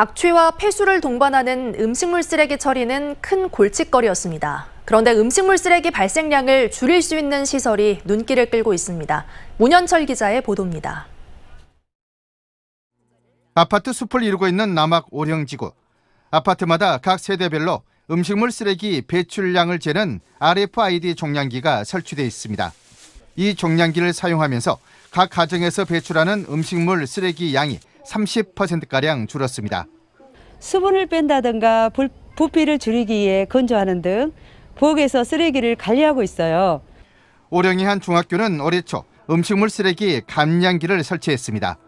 악취와 폐수를 동반하는 음식물 쓰레기 처리는 큰 골칫거리였습니다. 그런데 음식물 쓰레기 발생량을 줄일 수 있는 시설이 눈길을 끌고 있습니다. 문현철 기자의 보도입니다. 아파트 숲을 이루고 있는 남학 오령지구. 아파트마다 각 세대별로 음식물 쓰레기 배출량을 재는 RFID 종량기가 설치돼 있습니다. 이 종량기를 사용하면서 각 가정에서 배출하는 음식물 쓰레기 양이 30%가량 줄었습니다. 수분을 뺀다든가 부피를 줄이기 위해 건조하는 등 부엌에서 쓰레기를 관리하고 있어요. 오령이 한 중학교는 올해 초 음식물 쓰레기 감량기를 설치했습니다.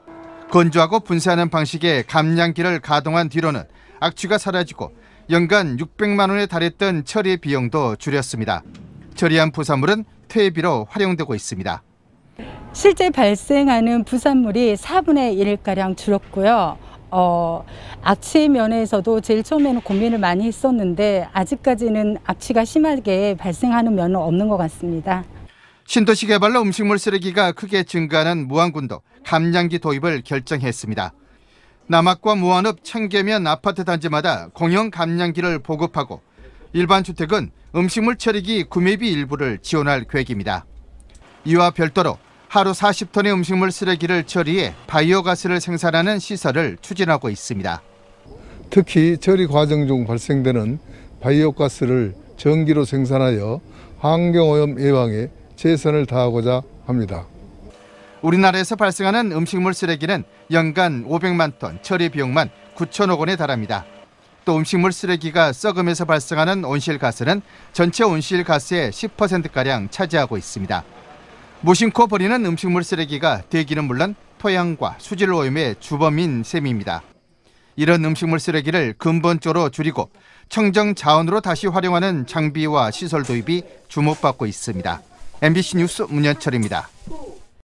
건조하고 분쇄하는 방식의 감량기를 가동한 뒤로는 악취가 사라지고 연간 600만 원에 달했던 처리 비용도 줄였습니다. 처리한 부산물은 퇴비로 활용되고 있습니다. 실제 발생하는 부산물이 4분의 1가량 줄었고요. 어, 악취 면에서도 제일 처음에는 고민을 많이 했었는데 아직까지는 악취가 심하게 발생하는 면은 없는 것 같습니다. 신도시 개발로 음식물 쓰레기가 크게 증가하는 무안군도 감량기 도입을 결정했습니다. 남학과 무안읍 청계면 아파트 단지마다 공영 감량기를 보급하고 일반 주택은 음식물 처리기 구매비 일부를 지원할 계획입니다. 이와 별도로 하루 40톤의 음식물 쓰레기를 처리해 바이오가스를 생산하는 시설을 추진하고 있습니다. 특히 처리 과정 중 발생되는 바이오가스를 전기로 생산하여 환경오염 예방에 최선을 다하고자 합니다. 우리나라에서 발생하는 음식물 쓰레기는 연간 500만 톤, 처리 비용만 9천억 원에 달합니다. 또 음식물 쓰레기가 썩음에서 발생하는 온실가스는 전체 온실가스의 10%가량 차지하고 있습니다. 무심코 버리는 음식물 쓰레기가 대기는 물론 토양과 수질 오염의 주범인 셈입니다. 이런 음식물 쓰레기를 근본적으로 줄이고 청정 자원으로 다시 활용하는 장비와 시설 도입이 주목받고 있습니다. MBC 뉴스 문현철입니다.